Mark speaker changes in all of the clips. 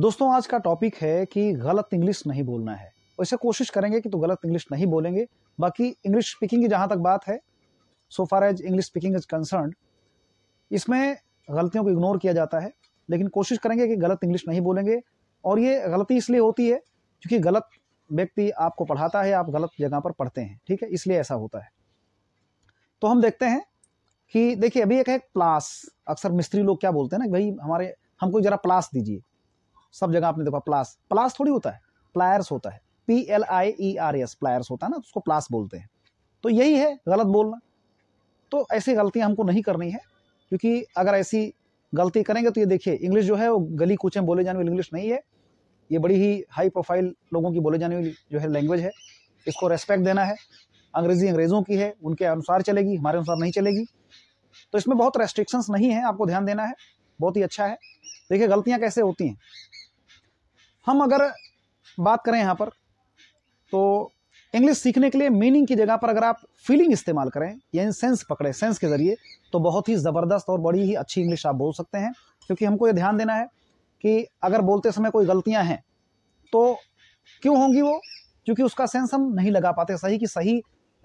Speaker 1: दोस्तों आज का टॉपिक है कि गलत इंग्लिश नहीं बोलना है वैसे कोशिश करेंगे कि तो गलत इंग्लिश नहीं बोलेंगे बाकी इंग्लिश स्पीकिंग की जहाँ तक बात है so far as English speaking is concern इसमें गलतियों को इग्नोर किया जाता है लेकिन कोशिश करेंगे कि गलत इंग्लिश नहीं बोलेंगे और ये गलती इसलिए होती है क्योंकि गलत व्यक्ति आपको पढ़ाता है आप गलत जगह पर पढ़ते हैं ठीक है इसलिए ऐसा होता है तो हम देखते हैं कि देखिए अभी एक है प्लास अक्सर मिस्त्री लोग क्या बोलते हैं ना भाई हमारे हमको ज़रा प्लास दीजिए सब जगह आपने देखा प्लास प्लास थोड़ी होता है प्लायर्स होता है P L I E R S pliers होता है ना उसको प्लास बोलते हैं तो यही है गलत बोलना तो ऐसी गलतियां हमको नहीं करनी है क्योंकि अगर ऐसी गलती करेंगे तो ये देखिए इंग्लिश जो है वो गली कूचे में बोले जाने वाली इंग्लिश नहीं है ये बड़ी ही हाई प्रोफाइल लोगों की बोले जाने वाली जो है लैंग्वेज है इसको रेस्पेक्ट देना है अंग्रेजी अंग्रेज़ों की है उनके अनुसार चलेगी हमारे अनुसार नहीं चलेगी तो इसमें बहुत रेस्ट्रिक्शंस नहीं है आपको ध्यान देना है बहुत ही अच्छा है देखिए गलतियाँ कैसे होती हैं हम अगर बात करें यहाँ पर तो इंग्लिश सीखने के लिए मीनिंग की जगह पर अगर आप फीलिंग इस्तेमाल करें यानी सेंस पकड़ें सेंस के ज़रिए तो बहुत ही ज़बरदस्त और बड़ी ही अच्छी इंग्लिश आप बोल सकते हैं क्योंकि हमको ये ध्यान देना है कि अगर बोलते समय कोई गलतियाँ हैं तो क्यों होंगी वो क्योंकि उसका सेंस हम नहीं लगा पाते सही कि सही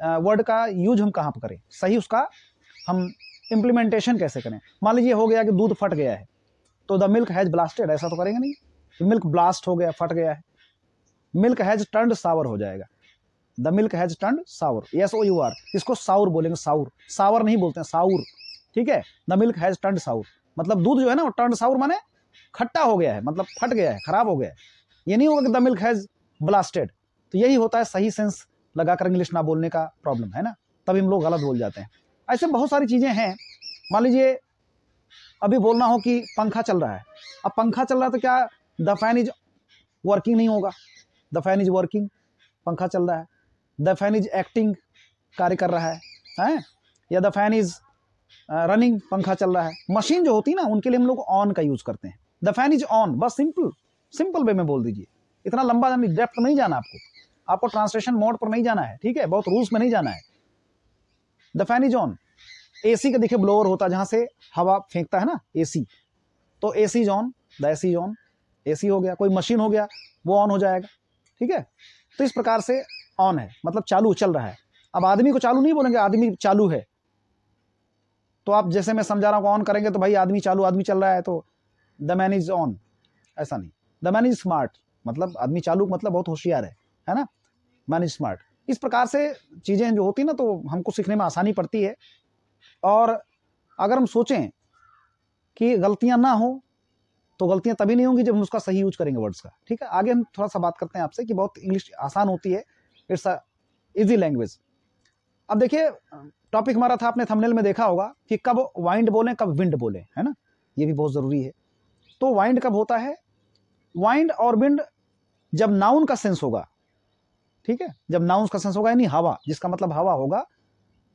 Speaker 1: वर्ड का यूज हम कहाँ पर करें सही उसका हम इम्प्लीमेंटेशन कैसे करें मान लीजिए हो गया कि दूध फट गया है तो द मिल्क हैज़ ब्लास्टेड ऐसा तो करेंगे नहीं मिल्क ब्लास्ट हो गया फट गया है मिल्क हैज टर्न सावर हो जाएगा the milk has turn sour yes O U R इसको साउर बोलेंगे साउर सावर नहीं बोलते हैं साउर ठीक है the milk has turn sour मतलब दूध जो है ना वो टर्न साउर माने खट्टा हो गया है मतलब फट गया है खराब हो गया है ये नहीं होगा कि द मिल्क हैज ब्लास्टेड तो यही होता है सही सेंस लगाकर इंग्लिश ना बोलने का प्रॉब्लम है ना तभी हम लोग गलत बोल जाते हैं ऐसे बहुत सारी चीज़ें हैं मान लीजिए अभी बोलना हो कि पंखा चल रहा है अब पंखा चल रहा है तो क्या द फैन इज वर्किंग नहीं होगा द फैन इज वर्किंग पंखा चल रहा है द फैन इज एक्टिंग कार्य कर रहा है हैं या द फैन इज रनिंग पंखा चल रहा है मशीन जो होती है ना उनके लिए हम लोग ऑन का यूज करते हैं द फैन इज ऑन बस सिंपल सिंपल वे में बोल दीजिए इतना लंबा डेप्थ नहीं जाना आपको आपको ट्रांसलेशन मोड पर नहीं जाना है ठीक है बहुत रूल्स में नहीं जाना है the fan is on C का देखिए ब्लोअर होता है जहाँ से हवा फेंकता है ना ए सी तो A C on the A C on AC हो गया कोई मशीन हो गया वो ऑन हो जाएगा ठीक है तो इस प्रकार से ऑन है मतलब चालू चल रहा है अब आदमी को चालू नहीं बोलेंगे आदमी चालू है तो आप जैसे मैं समझा रहा हूँ ऑन करेंगे तो भाई आदमी चालू आदमी चल रहा है तो द मैन इज ऑन ऐसा नहीं द मैन इज स्मार्ट मतलब आदमी चालू मतलब बहुत होशियार है है ना मैन इज स्मार्ट इस प्रकार से चीज़ें जो होती ना तो हमको सीखने में आसानी पड़ती है और अगर हम सोचें कि गलतियां ना हो तो गलतियाँ तभी नहीं होंगी जब हम उसका सही यूज करेंगे वर्ड्स का ठीक है आगे हम थोड़ा सा बात करते हैं आपसे कि बहुत इंग्लिश आसान होती है इट्स अ इजी लैंग्वेज अब देखिए टॉपिक हमारा था आपने थंबनेल में देखा होगा कि कब वाइंड बोलें कब विंड बोलें है ना ये भी बहुत ज़रूरी है तो वाइंड कब होता है वाइंड और विंड जब नाउन का सेंस होगा ठीक है जब नाउन का सेंस होगा यानी हवा जिसका मतलब हवा होगा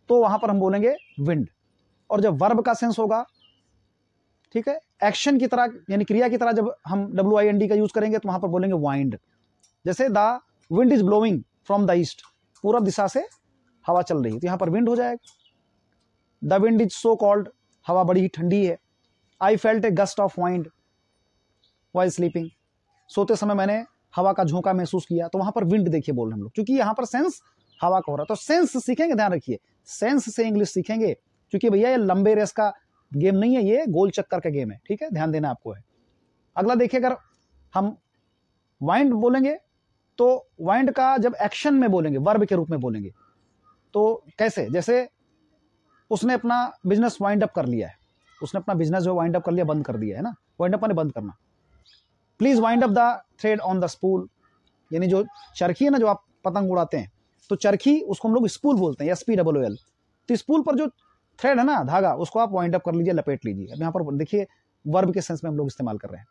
Speaker 1: तो वहां पर हम बोलेंगे विंड और जब वर्ब का सेंस होगा ठीक है एक्शन की तरह यानी क्रिया की तरह जब हम डब्ल्यू आई एन डी का यूज करेंगे तो वहां पर बोलेंगे वाइंड जैसे the wind is blowing from the east पूरब दिशा से हवा चल रही है तो यहाँ पर विंड हो जाएगा the wind is so cold हवा बड़ी ही ठंडी है I felt a gust of wind while sleeping सोते समय मैंने हवा का झोंका महसूस किया तो वहां पर विंड देखिए बोल रहे हम लोग क्योंकि यहाँ पर सेंस हवा का हो रहा है तो सेंस सीखेंगे ध्यान रखिए सेंस से इंग्लिश सीखेंगे क्योंकि भैया ये लंबे रेस का गेम नहीं है ये गोल चक्कर का गेम है ठीक है ध्यान देना आपको है अगला देखिए अगर हम वाइंड बोलेंगे तो वाइंड का जब एक्शन में बोलेंगे वर्ब के रूप में बोलेंगे तो कैसे जैसे उसने अपना बिजनेस वाइंड अप कर लिया है उसने अपना बिजनेस जो वाइंड अप कर लिया बंद कर दिया है ना वाइंड अप बंद करना please wind up the thread on the spool यानी जो चरखी है ना जो आप पतंग उड़ाते हैं तो चरखी उसको हम लोग स्पूल बोलते हैं एस पी डबल एल तो स्पूल पर जो थ्रेड है ना धागा उसको आप वाइंड अप कर लीजिए लपेट लीजिए अब यहाँ पर देखिए वर्ब के सेंस में हम लोग इस्तेमाल कर रहे हैं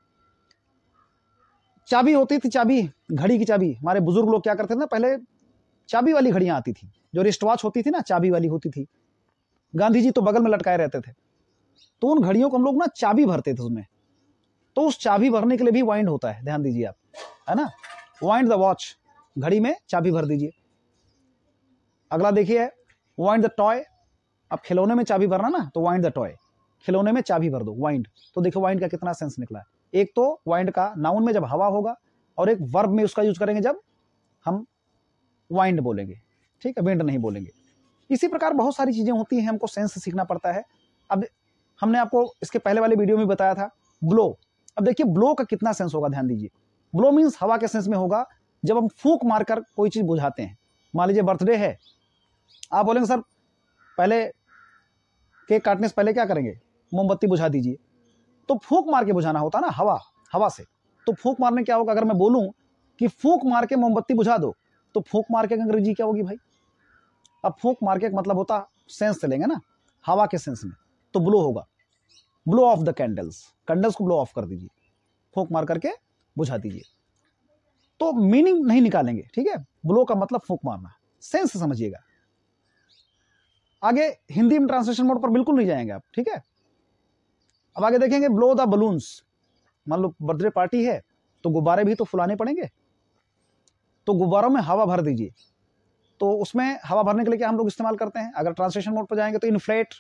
Speaker 1: चाबी होती थी चाबी घड़ी की चाबी हमारे बुजुर्ग लोग क्या करते थे ना पहले चाबी वाली घड़ियां आती थी जो रिस्ट वॉच होती थी ना चाबी वाली होती थी गांधी जी तो बगल में लटकाए रहते थे तो उन घड़ियों को हम लोग ना चाबी भरते थे उसमें तो उस चाबी भरने के लिए भी वाइंड होता है ध्यान दीजिए आप है ना वाइंड द वॉच घड़ी में चाबी भर दीजिए अगला देखिए वाइंड द टॉय अब खिलौने में चाबी भरना ना तो वाइंड द टॉय खिलौने में चाबी भर दो वाइंड तो देखो वाइंड का कितना सेंस निकला है एक तो वाइंड का नाउन में जब हवा होगा और एक वर्ब में उसका यूज करेंगे जब हम वाइंड बोलेंगे ठीक है विंड नहीं बोलेंगे इसी प्रकार बहुत सारी चीज़ें होती हैं हमको सेंस सीखना पड़ता है अब हमने आपको इसके पहले वाले वीडियो में बताया था ब्लो अब देखिए ब्लो का कितना सेंस होगा ध्यान दीजिए ब्लो मीन्स हवा के सेंस में होगा जब हम फूक मारकर कोई चीज़ बुझाते हैं मान लीजिए बर्थडे है आप बोलेंगे सर पहले केक काटने से पहले क्या करेंगे मोमबत्ती बुझा दीजिए तो फूक मार के बुझाना होता ना हवा हवा से तो फूक मारने क्या होगा अगर मैं बोलूँ कि फूक मार के मोमबत्ती बुझा दो तो फूक मार के अंग्रेजी क्या होगी भाई अब फूक मार के मतलब होता सेंस से लेंगे ना हवा के सेंस में तो ब्लो होगा blow off the candles candles को ब्लो ऑफ कर दीजिए फूक मार करके बुझा दीजिए तो मीनिंग नहीं निकालेंगे ठीक है ब्लो का मतलब फूक मारना सेंस समझिएगा आगे हिंदी में ट्रांसलेशन मोड पर बिल्कुल नहीं जाएंगे आप ठीक है अब आगे देखेंगे ब्लो द बलून्स मान लो बर्थडे पार्टी है तो गुब्बारे भी तो फुलाने पड़ेंगे तो गुब्बारों में हवा भर दीजिए तो उसमें हवा भरने के लिए क्या हम लोग इस्तेमाल करते हैं अगर ट्रांसलेशन मोड पर जाएंगे तो inflate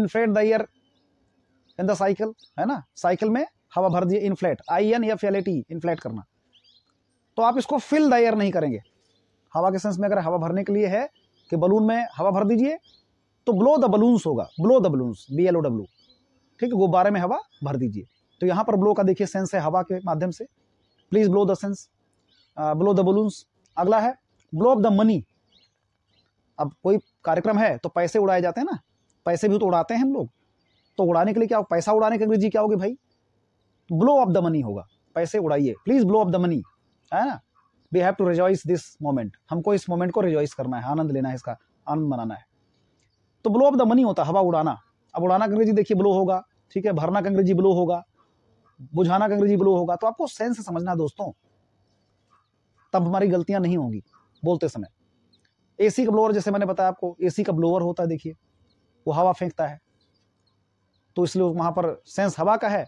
Speaker 1: inflate the air in the cycle है ना साइकिल में हवा भर दिए इन्फ्लेट आई एन या एल ए इन्फ्लेट करना तो आप इसको फिल द एयर नहीं करेंगे हवा के सेंस में अगर हवा भरने के लिए है कि बलून में हवा भर दीजिए तो ब्लो द बलून्स होगा blow the balloons B L O W ठीक है गुब्बारे में हवा भर दीजिए तो यहाँ पर ब्लो का देखिए सेंस है हवा के माध्यम से please blow the sense blow the balloons अगला है ब्लो ऑफ द मनी अब कोई कार्यक्रम है तो पैसे उड़ाए जाते हैं ना पैसे भी तो उड़ाते हैं हम लोग तो उड़ाने के लिए क्या पैसा उड़ाने के अंग्रेजी क्या होगी भाई ब्लो ऑफ द मनी होगा पैसे उड़ाइए please blow off the money है ना we have to rejoice this moment हमको इस मोमेंट को रिजॉइस करना है आनंद लेना है इसका आनंद मनाना है तो ब्लो ऑफ द मनी होता है हवा उड़ाना अब उड़ाना का अंग्रेजी देखिए ब्लो होगा ठीक है भरना का अंग्रेजी ब्लो होगा बुझाना का अंग्रेजी ब्लो होगा तो आपको सेंस समझना दोस्तों तब हमारी गलतियां नहीं होंगी बोलते समय एसी का ब्लोअर जैसे मैंने बताया आपको एसी का ब्लोअर होता है देखिए वो हवा फेंकता है तो इसलिए वहाँ पर सेंस हवा का है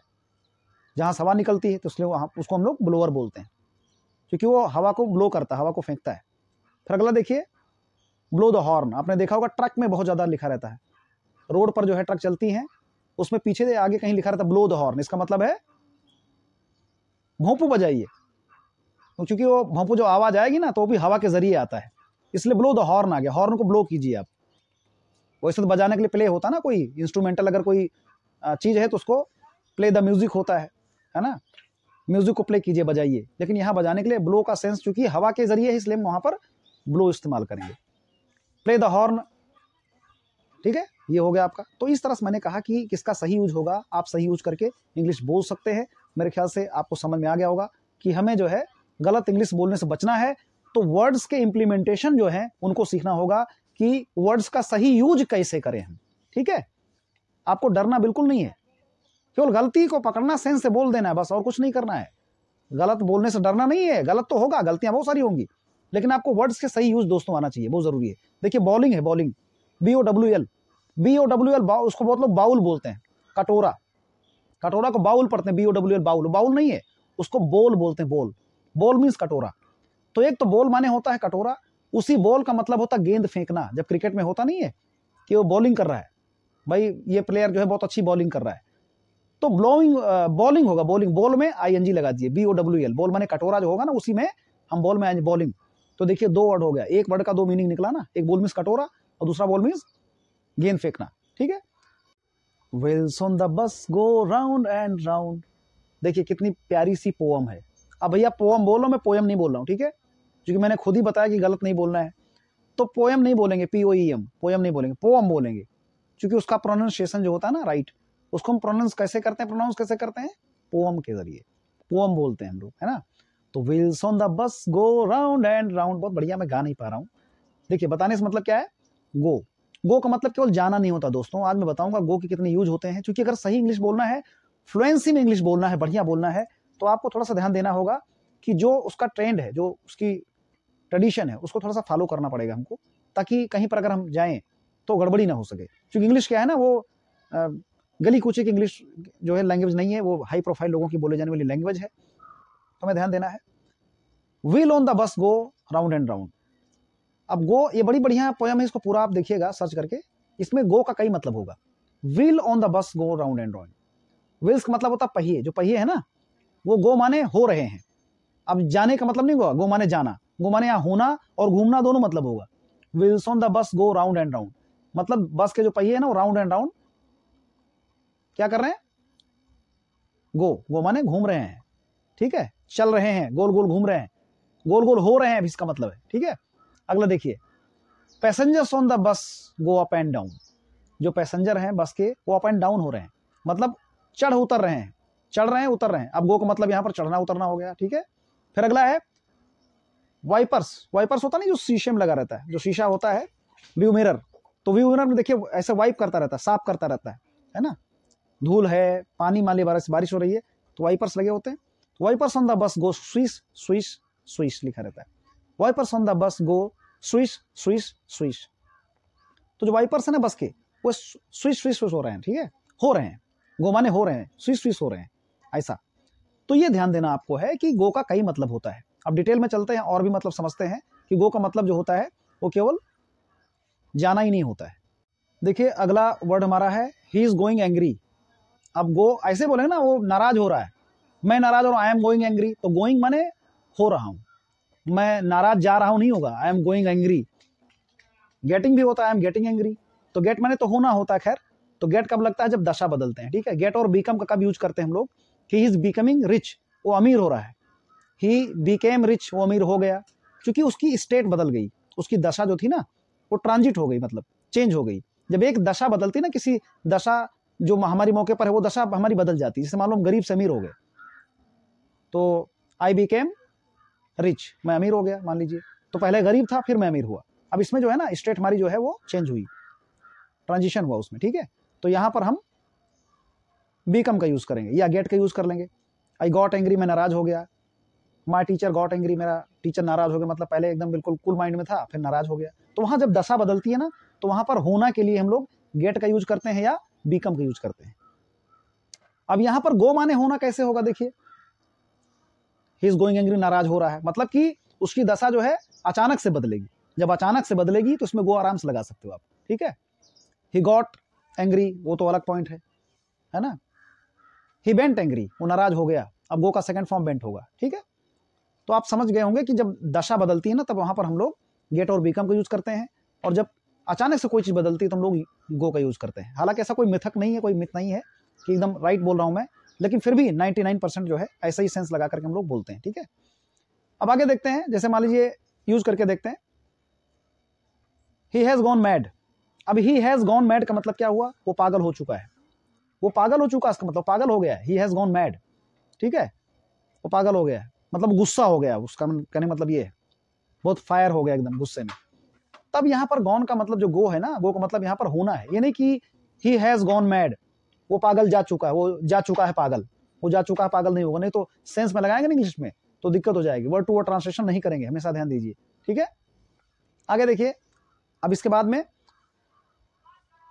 Speaker 1: जहाँ हवा निकलती है तो इसलिए वहाँ उसको हम लोग ब्लोअर बोलते हैं क्योंकि वो हवा को ब्लो करता है हवा को फेंकता है फिर अगला देखिए ब्लो द हॉर्न आपने देखा होगा ट्रक में बहुत ज़्यादा लिखा रहता है रोड पर जो है ट्रक चलती हैं उसमें पीछे आगे कहीं लिखा रहता है ब्लो द हॉर्न इसका मतलब है भोंपू बजाइए तो क्योंकि वो भोंपू जो आवाज़ आएगी ना तो वो भी हवा के ज़रिए आता है इसलिए ब्लो द हॉर्न आ गया हॉर्न को ब्लो कीजिए आप वैसे तो बजाने के लिए प्ले होता ना कोई इंस्ट्रूमेंटल अगर कोई चीज़ है तो उसको प्ले द म्यूज़िक होता है है ना म्यूज़िक को प्ले कीजिए बजाइए लेकिन यहाँ बजाने के लिए ब्लो का सेंस चूंकि हवा के ज़रिए है इसलिए हम वहाँ पर ब्लो इस्तेमाल करेंगे प्ले द हॉर्न ठीक है ये हो गया आपका तो इस तरह से मैंने कहा कि किसका सही यूज होगा आप सही यूज करके इंग्लिश बोल सकते हैं मेरे ख्याल से आपको समझ में आ गया होगा कि हमें जो है गलत इंग्लिश बोलने से बचना है तो वर्ड्स के इम्प्लीमेंटेशन जो है उनको सीखना होगा कि वर्ड्स का सही यूज कैसे करें हम ठीक है आपको डरना बिल्कुल नहीं है केवल गलती को पकड़ना सेंस से बोल देना है बस और कुछ नहीं करना है गलत बोलने से डरना नहीं है गलत तो होगा गलतियां बहुत सारी होंगी लेकिन आपको वर्ड्स के सही यूज दोस्तों आना चाहिए बहुत जरूरी है देखिए बॉलिंग है bowling B O W L B O W L उसको बहुत लोग बाउल बोलते हैं कटोरा कटोरा को बाउल पढ़ते हैं B O W L bowl bowl नहीं है उसको बोल बोलते हैं बोल बॉल मीन्स कटोरा तो एक तो बॉल माने होता है कटोरा उसी बॉल का मतलब होता है गेंद फेंकना जब क्रिकेट में होता नहीं है कि वो बॉलिंग कर रहा है भाई ये प्लेयर जो है बहुत अच्छी बॉलिंग कर रहा है तो ब्लोइंग बॉलिंग होगा बॉलिंग बॉल में आई लगा दिए B O W L ball माने कटोरा जो होगा ना उसी में हम बॉल में आएंगे बॉलिंग तो देखिए दो वर्ड हो गया एक वर्ड का दो मीनिंग निकला ना एक बोल मीन्स कटोरा और दूसरा बोल मीन्स गेंद फेंकना ठीक है Wales on the bus go round and round देखिए कितनी प्यारी सी पोअम है अब भैया पोअम बोल रहा मैं पोएम नहीं बोल रहा हूँ ठीक है क्योंकि मैंने खुद ही बताया कि गलत नहीं बोलना है तो पोएम नहीं बोलेंगे P O E M poem नहीं बोलेंगे पोम बोलेंगे क्योंकि उसका प्रोनाउंसिएशन जो होता है ना राइट उसको हम प्रोनाउंस कैसे करते हैं प्रोनाउंस कैसे करते हैं पोम के जरिए पोअम बोलते हैं हम लोग है ना तो wheels on the bus go round and round बहुत बढ़िया मैं गा नहीं पा रहा हूँ देखिए बताने से मतलब क्या है गो गो का मतलब केवल जाना नहीं होता दोस्तों आज मैं बताऊंगा गो के कितने यूज होते हैं क्योंकि अगर सही इंग्लिश बोलना है फ्लुएंसी में इंग्लिश बोलना है बढ़िया बोलना है तो आपको थोड़ा सा ध्यान देना होगा कि जो उसका ट्रेंड है जो उसकी ट्रेडिशन है उसको थोड़ा सा फॉलो करना पड़ेगा हमको ताकि कहीं पर अगर हम जाएं तो गड़बड़ी ना हो सके क्योंकि इंग्लिश क्या है ना वो गली कूचे की इंग्लिश जो है लैंग्वेज नहीं है वो हाई प्रोफाइल लोगों की बोले जाने वाली लैंग्वेज है हमें ध्यान देना है we'll on the bus go round and round अब गो ये बड़ी बढ़िया पोयम है इसको पूरा आप देखिएगा सर्च करके इसमें गो का कई मतलब होगा will on the bus go round and round wheels का मतलब होता है पहिए जो पहिए है ना वो गो माने हो रहे हैं अब जाने का मतलब नहीं होगा गो माने जाना गो माने यहाँ होना और घूमना दोनों मतलब होगा Wills on the bus go round and round मतलब बस के जो पहिए है ना वो राउंड एंड राउंड क्या कर रहे हैं गो गो माने घूम रहे हैं ठीक है चल रहे हैं गोल गोल घूम रहे हैं गोल गोल हो रहे हैं अभी इसका मतलब है ठीक है अगला देखिए passengers on the bus go up and down जो पैसेंजर हैं बस के वो अप एंड डाउन हो रहे हैं मतलब चढ़ उतर रहे हैं चढ़ रहे हैं उतर रहे हैं अब गो का मतलब यहाँ पर चढ़ना उतरना हो गया ठीक है फिर अगला है वाइपर्स वाइपर्स होता नहीं जो शीशे में लगा रहता है जो शीशा होता है व्यू मिरर तो व्यू मिरर में देखिए ऐसे वाइप करता रहता है साफ करता रहता है है ना धूल है पानी माली बारिश बारिश हो रही है तो वाइपर्स लगे होते हैं wipers on the bus go swish swish swish लिखा रहता है wipers on the bus go swish swish swish तो जो वाइपर्स है है बस के वो स्विश स्विश स्विश हो रहे हैं ठीक है हो रहे हैं गो माने हो रहे हैं स्विश स्विश हो रहे हैं ऐसा तो ये ध्यान देना आपको है कि गो का कई मतलब होता है अब डिटेल में चलते हैं और भी मतलब समझते हैं कि गो का मतलब जो होता है वो केवल जाना ही नहीं होता है देखिए अगला वर्ड हमारा है ही इज़ गोइंग एंग्री अब गो ऐसे बोले ना वो नाराज हो रहा है मैं नाराज हूँ आई एम गोइंग एंग्री तो गोइंग माने हो रहा हूँ मैं नाराज जा रहा हूँ नहीं होगा I am going angry getting भी होता है आई एम गेटिंग एंग्री तो गेट माने तो होना होता है खैर तो गेट कब लगता है जब दशा बदलते हैं ठीक है गेट और बीकम का कब यूज करते हैं हम लोग ही इज बिकमिंग रिच वो अमीर हो रहा है ही बीकेम रिच वो अमीर हो गया क्योंकि उसकी स्टेट बदल गई उसकी दशा जो थी ना वो ट्रांजिट हो गई मतलब चेंज हो गई जब एक दशा बदलती ना किसी दशा जो हमारी मौके पर है वो दशा हमारी बदल जाती है जैसे मान लो हम गरीब से अमीर हो गए तो आई बी केम रिच मैं अमीर हो गया मान लीजिए तो पहले गरीब था फिर मैं अमीर हुआ अब इसमें जो है ना स्टेट हमारी जो है वो चेंज हुई ट्रांजिशन हुआ उसमें ठीक है तो यहाँ पर हम कम का यूज़ करेंगे या गेट का यूज़ कर लेंगे आई गॉट एंग्री मैं नाराज़ हो गया माई टीचर गॉट एंग्री मेरा टीचर नाराज़ हो गया मतलब पहले एकदम बिल्कुल कूल माइंड में था फिर नाराज़ हो गया तो वहाँ जब दशा बदलती है ना तो वहाँ पर होना के लिए हम लोग गेट का यूज करते हैं या बीकम का यूज करते हैं अब यहाँ पर गो माने होना कैसे होगा देखिए ही इज़ गोइंग एंग्री नाराज हो रहा है मतलब कि उसकी दशा जो है अचानक से बदलेगी जब अचानक से बदलेगी तो उसमें गो आराम से लगा सकते हो आप ठीक है ही गॉट एंग्री वो तो अलग पॉइंट है है ना ही बेंट एंग्री वो नाराज हो गया अब गो का सेकेंड फॉर्म बेंट होगा ठीक है तो आप समझ गए होंगे कि जब दशा बदलती है ना तब वहाँ पर हम लोग गेट और बीकम का यूज़ करते हैं और जब अचानक से कोई चीज़ बदलती है तो हम लोग गो का यूज़ करते हैं हालांकि ऐसा कोई मिथक नहीं है कोई मिथ नहीं है कि एकदम राइट बोल रहा हूँ मैं लेकिन फिर भी 99 परसेंट जो है ऐसा ही सेंस लगा करके हम लोग बोलते हैं ठीक है अब आगे देखते हैं जैसे मान लीजिए यूज करके देखते हैं ही हैज़ गॉन मैड अब ही हैज़ गॉन मैड का मतलब क्या हुआ वो पागल हो चुका है वो पागल हो चुका इसका मतलब पागल हो गया ही हैज़ गॉन मैड ठीक है वो पागल हो गया मतलब गुस्सा हो गया उसका कहने मतलब ये बहुत फायर हो गया एकदम गुस्से में तब यहाँ पर गॉन का मतलब जो गो है ना गो का मतलब यहाँ पर होना है ये नहीं कि ही हैज़ गॉन मैड वो पागल जा चुका है वो जा चुका है पागल वो जा चुका है पागल नहीं होगा नहीं तो सेंस में लगाएंगे ना इंग्लिश में तो दिक्कत हो जाएगी वर्ड टू वर्ड ट्रांसलेशन नहीं करेंगे हमेशा ध्यान दीजिए ठीक है आगे देखिए अब इसके बाद में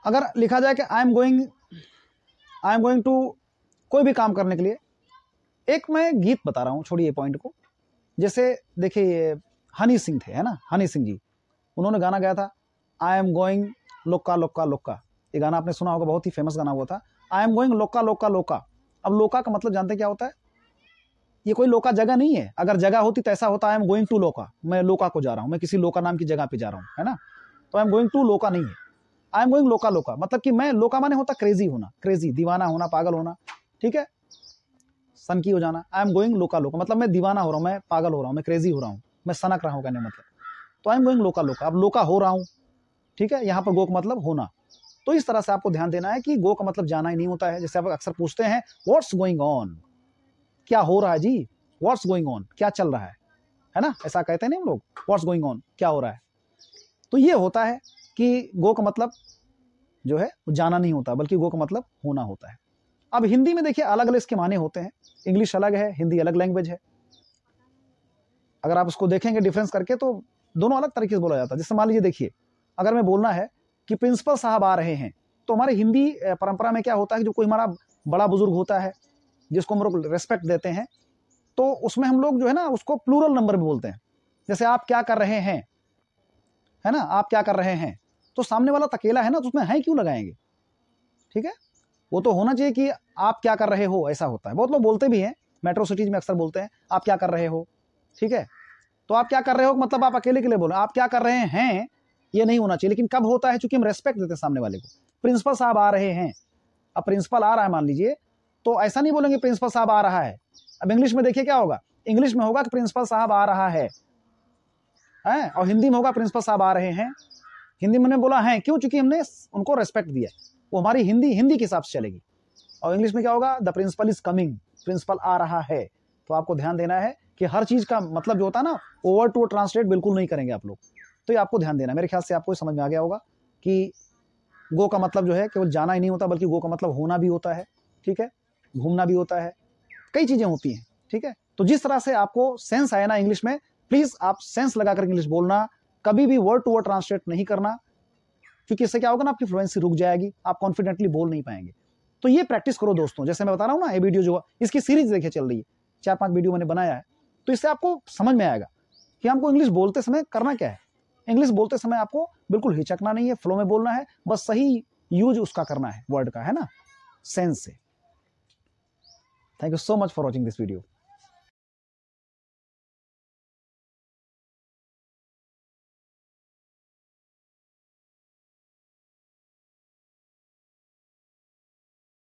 Speaker 1: अगर लिखा जाए कि I am going I am going to कोई भी काम करने के लिए एक मैं गीत बता रहा हूँ छोड़िए पॉइंट को जैसे देखिए ये हनी सिंह थे है ना हनी सिंह जी उन्होंने गाना गाया था आई एम गोइंग लोक्का लोक्का लोक्का ये गाना आपने सुना होगा बहुत ही फेमस गाना हुआ था आई एम गोइंग लोका लोका लोका अब लोका का मतलब जानते क्या होता है ये कोई लोका जगह नहीं है अगर जगह होती तो ऐसा होता आई एम गोइंग टू लोका मैं लोका को जा रहा हूँ मैं किसी लोका नाम की जगह पे जा रहा हूँ है ना तो आई एम गोइंग टू लोका नहीं है आई एम गोइंग लोका लोका मतलब कि मैं लोका माने होता क्रेजी होना क्रेजी दीवाना होना पागल होना ठीक है सनकी हो जाना आई एम गोइंग लोका लोका मतलब मैं दीवाना हो रहा हूँ मैं पागल हो रहा हूँ मैं क्रेजी हो रहा हूँ मैं सनक रहा हूँ कहने मतलब तो आई एम गोइंग लोका लोका अब लोका हो रहा हूँ ठीक है यहाँ पर गोक मतलब होना तो इस तरह से आपको ध्यान देना है कि गो का मतलब जाना ही नहीं होता है जैसे आप अक्सर पूछते हैं व्हाट्स गोइंग ऑन क्या हो रहा है जी व्हाट्स गोइंग ऑन क्या चल रहा है है ना ऐसा कहते हैं ना हम लोग व्हाट्स गोइंग ऑन क्या हो रहा है तो ये होता है कि गो का मतलब जो है जाना नहीं होता बल्कि गो का मतलब होना होता है अब हिंदी में देखिए अलग अलग इसके माने होते हैं इंग्लिश अलग है हिंदी अलग लैंग्वेज है अगर आप उसको देखेंगे डिफरेंस करके तो दोनों अलग तरीके से बोला जाता है जैसे मान लीजिए देखिए अगर मैं बोलना है कि प्रिंसिपल साहब आ रहे हैं तो हमारे हिंदी परंपरा में क्या होता है कि जो कोई हमारा बड़ा बुजुर्ग होता है जिसको हम लोग रेस्पेक्ट देते हैं तो उसमें हम लोग जो है ना उसको प्लूरल नंबर में बोलते हैं जैसे आप क्या कर रहे हैं है ना आप क्या कर रहे हैं तो सामने वाला तकेला है ना तो उसमें हैं क्यों लगाएंगे ठीक है वो तो होना चाहिए कि आप क्या कर रहे हो ऐसा होता है बहुत लोग बोलते भी हैं मेट्रो सिटीज में अक्सर बोलते हैं आप क्या कर रहे हो ठीक है तो आप क्या कर रहे हो मतलब आप अकेले के लिए बोल रहे आप क्या कर रहे हैं ये नहीं होना चाहिए लेकिन कब होता है चूंकि हम रेस्पेक्ट देते हैं सामने वाले को प्रिंसिपल साहब आ रहे हैं अब प्रिंसिपल आ रहा है मान लीजिए तो ऐसा नहीं बोलेंगे प्रिंसिपल साहब आ रहा है अब इंग्लिश में देखिए क्या होगा इंग्लिश में होगा कि प्रिंसिपल साहब आ रहा है हैं और हिंदी में होगा प्रिंसिपल साहब आ रहे हैं हिंदी में बोला है क्यों चूंकि हमने उनको रेस्पेक्ट दिया वो हमारी हिंदी हिंदी के हिसाब से चलेगी और इंग्लिश में क्या होगा the principal is coming principal आ रहा है तो आपको ध्यान देना है कि हर चीज का मतलब जो होता है ना ओवर टू ट्रांसलेट बिल्कुल नहीं करेंगे आप लोग तो ये आपको ध्यान देना मेरे ख्याल से आपको समझ में आ गया होगा कि गो का मतलब जो है केवल जाना ही नहीं होता बल्कि गो का मतलब होना भी होता है ठीक है घूमना भी होता है कई चीज़ें होती हैं ठीक है तो जिस तरह से आपको सेंस आया ना इंग्लिश में प्लीज़ आप सेंस लगा कर इंग्लिश बोलना कभी भी वर्ड टू वर्ड ट्रांसलेट नहीं करना क्योंकि इससे क्या होगा ना आपकी फ्लुएंसी रुक जाएगी आप कॉन्फिडेंटली बोल नहीं पाएंगे तो ये प्रैक्टिस करो दोस्तों जैसे मैं बता रहा हूँ ना ये वीडियो जो इसकी सीरीज देखे चल रही है चार पांच वीडियो मैंने बनाया है तो इससे आपको समझ में आएगा कि हमको इंग्लिश बोलते समय करना क्या है इंग्लिश बोलते समय आपको बिल्कुल हिचकना नहीं है फ्लो में बोलना है बस सही यूज उसका करना है वर्ड का है ना सेंस से thank you so much for watching this video